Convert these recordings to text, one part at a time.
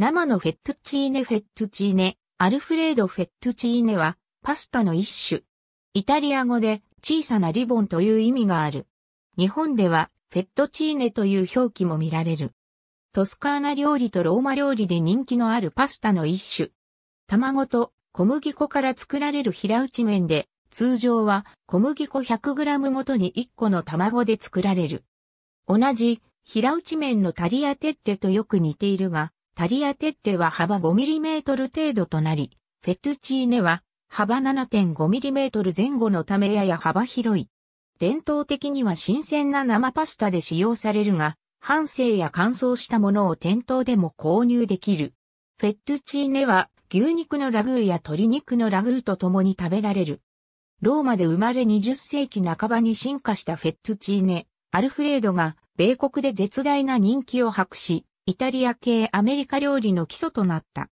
生のフェットチーネフェットチーネ、アルフレードフェットチーネはパスタの一種。イタリア語で小さなリボンという意味がある。日本ではフェットチーネという表記も見られる。トスカーナ料理とローマ料理で人気のあるパスタの一種。卵と小麦粉から作られる平打ち麺で、通常は小麦粉 100g ごとに1個の卵で作られる。同じ平打ち麺のタリアテッレとよく似ているが、タリアテッレは幅 5mm 程度となり、フェトチーネは幅 7.5mm 前後のためやや幅広い。伝統的には新鮮な生パスタで使用されるが、半生や乾燥したものを店頭でも購入できる。フェットチーネは牛肉のラグーや鶏肉のラグーと共に食べられる。ローマで生まれ20世紀半ばに進化したフェットチーネ、アルフレードが米国で絶大な人気を博し、イタリア系アメリカ料理の基礎となった。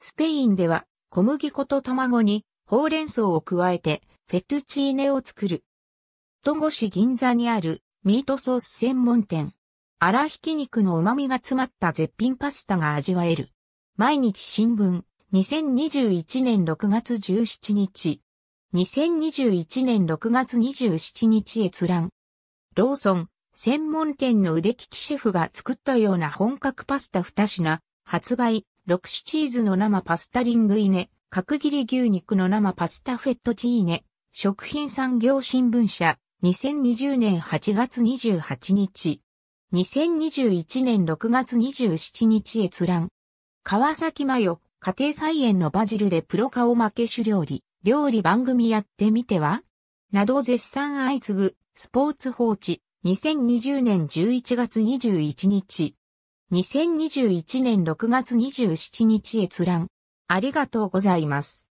スペインでは小麦粉と卵にほうれん草を加えてフェトゥチーネを作る。戸市銀座にあるミートソース専門店。粗ひき肉の旨味が詰まった絶品パスタが味わえる。毎日新聞、2021年6月17日。2021年6月27日閲覧。ローソン、専門店の腕利きシェフが作ったような本格パスタ2品、発売、6種チーズの生パスタリングイネ、角切り牛肉の生パスタフェットチーネ、食品産業新聞社、2020年8月28日、2021年6月27日閲覧。川崎マヨ、家庭菜園のバジルでプロ顔負け種料理、料理番組やってみてはなど絶賛相次ぐ、スポーツ放置。2020年11月21日。2021年6月27日閲覧。ありがとうございます。